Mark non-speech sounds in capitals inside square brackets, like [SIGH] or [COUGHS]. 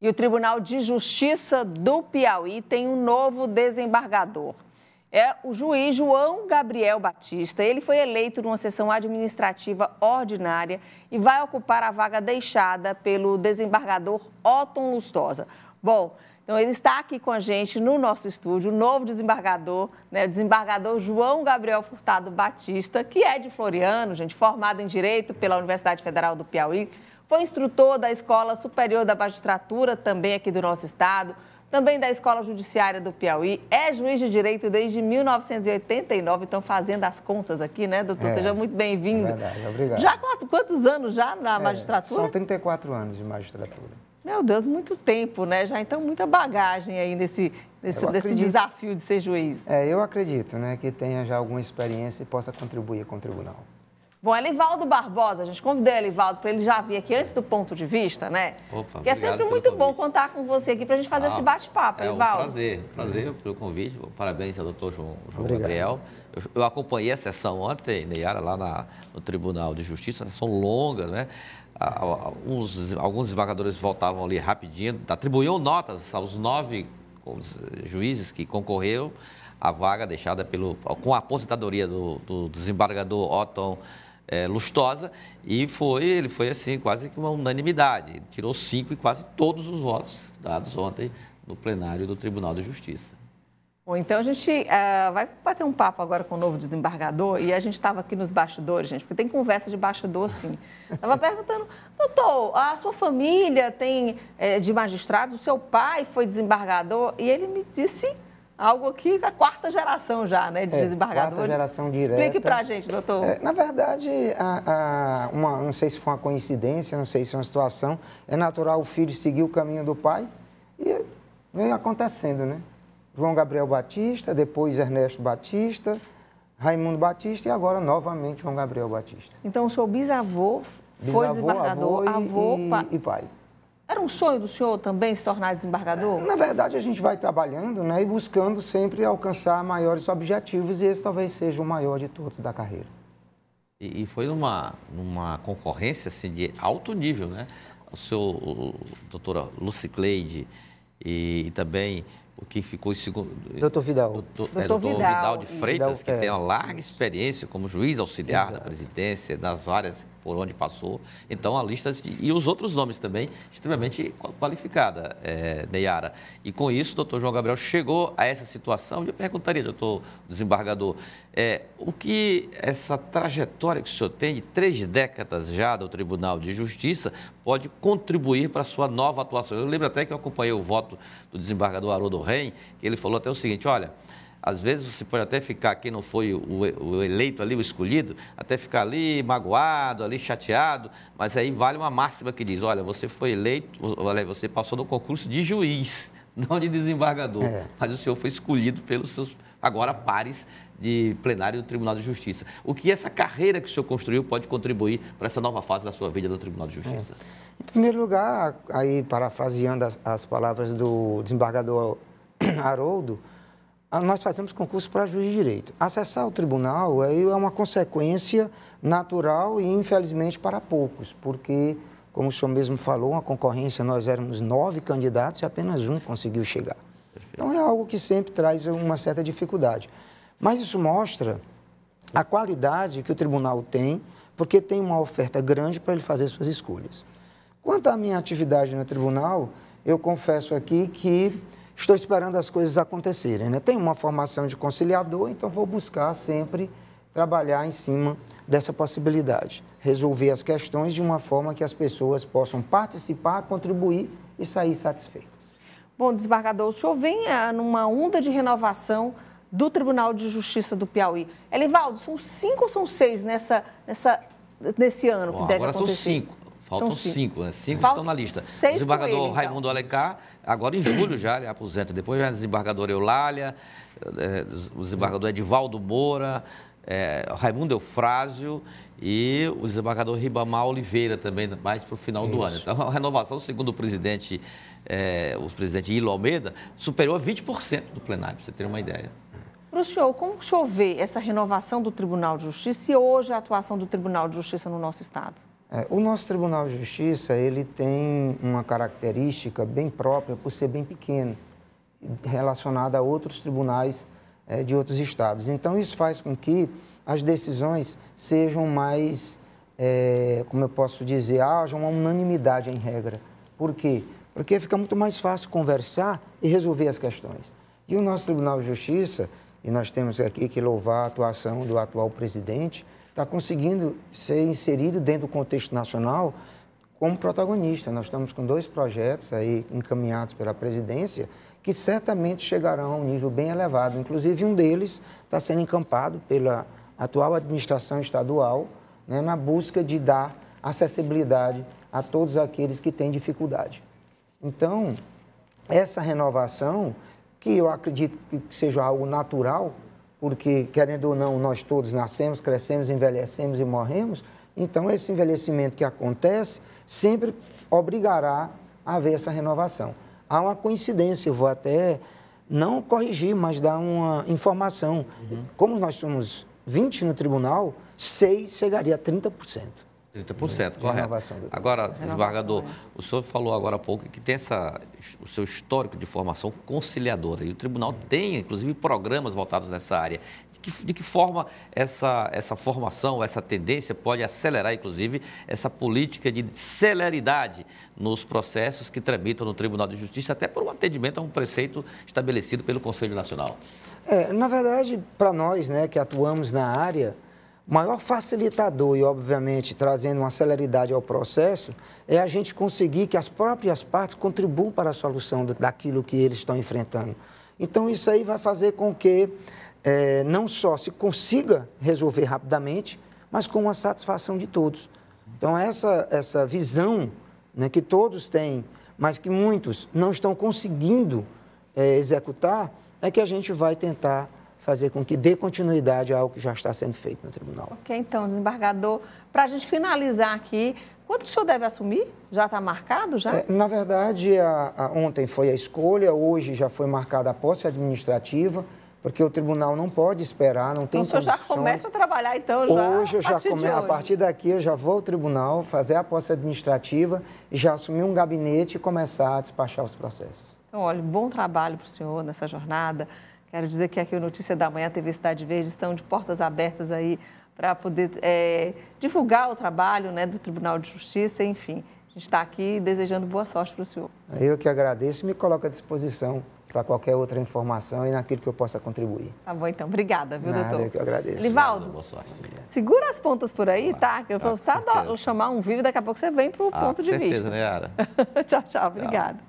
E o Tribunal de Justiça do Piauí tem um novo desembargador. É o juiz João Gabriel Batista. Ele foi eleito numa sessão administrativa ordinária e vai ocupar a vaga deixada pelo desembargador Otton Lustosa. Bom, então ele está aqui com a gente no nosso estúdio, o novo desembargador, né, o desembargador João Gabriel Furtado Batista, que é de Floriano, gente, formado em Direito pela Universidade Federal do Piauí, foi instrutor da Escola Superior da Magistratura, também aqui do nosso estado, também da Escola Judiciária do Piauí, é juiz de direito desde 1989, então fazendo as contas aqui, né, doutor? É, Seja muito bem-vindo. É verdade, obrigado. Já quanto, quantos anos já na é, magistratura? São 34 anos de magistratura. Meu Deus, muito tempo, né? Já então muita bagagem aí nesse, nesse, nesse desafio de ser juiz. É, eu acredito, né, que tenha já alguma experiência e possa contribuir com o tribunal. Bom, é Livaldo Barbosa, a gente convidou o Livaldo para ele já vir aqui antes do ponto de vista, né? Opa, que é sempre muito bom contar com você aqui para a gente fazer ah, esse bate-papo, Elivaldo. Livaldo. É um prazer, prazer pelo convite. Parabéns ao doutor João, João Gabriel. Eu, eu, acompanhei a sessão ontem, Neyara, lá na, no Tribunal de Justiça, uma sessão longa, né? Alguns, alguns desembargadores voltavam ali rapidinho, atribuiu notas aos nove juízes que concorreram à vaga deixada pelo, com a aposentadoria do, do desembargador Otton é, Lustosa, e foi, ele foi assim, quase que uma unanimidade. Ele tirou cinco e quase todos os votos dados ontem no plenário do Tribunal de Justiça. Bom, então a gente uh, vai bater um papo agora com o novo desembargador e a gente estava aqui nos bastidores, gente, porque tem conversa de bastidor, sim. Estava perguntando, doutor, a sua família tem é, de magistrados, o seu pai foi desembargador? E ele me disse algo que a é quarta geração já, né, de é, desembargadores. Quarta geração direta. Explique para a gente, doutor. É, na verdade, a, a, uma, não sei se foi uma coincidência, não sei se é uma situação, é natural o filho seguir o caminho do pai e vem acontecendo, né? João Gabriel Batista, depois Ernesto Batista, Raimundo Batista e agora novamente João Gabriel Batista. Então, o seu bisavô foi bisavô, desembargador, avô, avô, e, pa... e pai. Era um sonho do senhor também se tornar desembargador? Na verdade, a gente vai trabalhando né, e buscando sempre alcançar maiores objetivos, e esse talvez seja o maior de todos da carreira. E, e foi numa, numa concorrência assim, de alto nível, né? O seu o, doutora Lucy Cleide e, e, também o que ficou em segundo. Doutor Vidal. Doutor, é, doutor Vidal, Vidal, de Freitas, Vidal, que é. tem uma larga experiência como juiz auxiliar Exato. da presidência, das várias por onde passou. Então, a lista, e os outros nomes também, extremamente qualificada, é, Neyara. E com isso, o doutor João Gabriel chegou a essa situação, e eu perguntaria, doutor desembargador, é, o que essa trajetória que o senhor tem de três décadas já do Tribunal de Justiça pode contribuir para a sua nova atuação? Eu lembro até que eu acompanhei o voto do desembargador Haroldo Reim, que ele falou até o seguinte, olha... Às vezes você pode até ficar, quem não foi o, eleito ali, o escolhido, até ficar ali magoado, ali chateado, mas aí vale uma máxima que diz: olha, você foi eleito, olha, você passou no concurso de juiz, [LAUGHS] não de desembargador, é. mas o senhor foi escolhido pelos seus, agora, pares de plenário do Tribunal de Justiça. O que essa carreira que o senhor construiu pode contribuir para essa nova fase da sua vida no Tribunal de é. Justiça? É. Em primeiro lugar, aí parafraseando as, as palavras do desembargador [COUGHS] Haroldo, nós fazemos concurso para juiz de direito. Acessar o tribunal é, é uma consequência natural e, infelizmente, para poucos, porque, como o senhor mesmo falou, a concorrência nós éramos nove candidatos e apenas um conseguiu chegar. Perfeito. Então, é algo que sempre traz uma certa dificuldade. Mas isso mostra a qualidade que o tribunal tem, porque tem uma oferta grande para ele fazer suas escolhas. Quanto à minha atividade no tribunal, eu confesso aqui que estou esperando as coisas acontecerem. Né? Tenho uma formação de conciliador, então vou buscar sempre trabalhar em cima dessa possibilidade, resolver as questões de uma forma que as pessoas possam participar, contribuir e sair satisfeitas. Bom, desembargador, o senhor vem eh, numa onda de renovação do Tribunal de Justiça do Piauí. Elivaldo, são cinco ou são seis nessa, nessa, nesse ano Bom, que deve agora acontecer? Agora são cinco. Faltam cinco. cinco, né? Cinco Faltam estão na lista. Desembargador ele, então. Raimundo Alencar, agora em julho já, ele aposenta. Depois já desembargador Eulália, é, o desembargador Edivaldo Moura, é, Raimundo Eufrásio e o desembargador Ribamar Oliveira também, mais para o final Isso. do ano. Então, é a renovação, segundo o presidente, é, o presidente Ilo Almeida, superior a 20% do plenário, para você ter uma ideia. Para o senhor, como o senhor vê essa renovação do Tribunal de Justiça e hoje a atuação do Tribunal de Justiça no nosso Estado? É, o nosso Tribunal de Justiça ele tem uma característica bem própria por ser bem pequeno, relacionada a outros tribunais é, de outros estados. Então isso faz com que as decisões sejam mais, é, como eu posso dizer, haja uma unanimidade em regra. Por quê? Porque fica muito mais fácil conversar e resolver as questões. E o nosso Tribunal de Justiça, e nós temos aqui que louvar a atuação do atual presidente, está conseguindo ser inserido dentro do contexto nacional como protagonista. Nós estamos com dois projetos aí encaminhados pela presidência que certamente chegarão a um nível bem elevado. Inclusive, um deles está sendo encampado pela atual administração estadual né, na busca de dar acessibilidade a todos aqueles que têm dificuldade. Então, essa renovação, que eu acredito que seja algo natural porque, querendo ou não, nós todos nascemos, crescemos, envelhecemos e morremos. Então, esse envelhecimento que acontece sempre obrigará a haver essa renovação. Há uma coincidência, eu vou até não corrigir, mas dar uma informação. Uhum. Como nós somos 20 no tribunal, 6 chegaria a 30%. 30%, de correto. Agora, desembargador, o senhor falou agora há pouco que tem essa, o seu histórico de formação conciliadora e o tribunal tem, inclusive, programas voltados nessa área. De que, de que forma essa, essa formação, essa tendência pode acelerar, inclusive, essa política de celeridade nos processos que tramitam no Tribunal de Justiça, até por um atendimento a um preceito estabelecido pelo Conselho Nacional? É, na verdade, para nós né, que atuamos na área, maior facilitador e, obviamente, trazendo uma celeridade ao processo, é a gente conseguir que as próprias partes contribuam para a solução daquilo que eles estão enfrentando. Então, isso aí vai fazer com que é, não só se consiga resolver rapidamente, mas com a satisfação de todos. Então, essa, essa visão né, que todos têm, mas que muitos não estão conseguindo é, executar, é que a gente vai tentar fazer com que dê continuidade ao que já está sendo feito no tribunal. Ok, então, desembargador, para a gente finalizar aqui, quanto o senhor deve assumir? Já está marcado? já? É, na verdade, a, a, ontem foi a escolha, hoje já foi marcada a posse administrativa, porque o tribunal não pode esperar, não tem condições. Então, o senhor já começa a trabalhar, então, já Hoje eu já começo, a partir daqui eu já vou ao tribunal fazer a posse administrativa, já assumir um gabinete e começar a despachar os processos. Então, olha, bom trabalho para o senhor nessa jornada. Quero dizer que aqui o Notícia da Manhã, a TV Cidade Verde, estão de portas abertas aí para poder é, divulgar o trabalho né, do Tribunal de Justiça, enfim. A gente está aqui desejando boa sorte para o senhor. Eu que agradeço e me coloco à disposição para qualquer outra informação e naquilo que eu possa contribuir. Tá bom, então. Obrigada, viu, Nada, doutor? Eu que agradeço. Livaldo, boa sorte. segura as pontas por aí, tá? Que eu vou ah, tá chamar um vivo, daqui a pouco você vem para o ah, ponto de certeza, vista. certeza, né, Ara? [LAUGHS] tchau, tchau. tchau. Obrigada.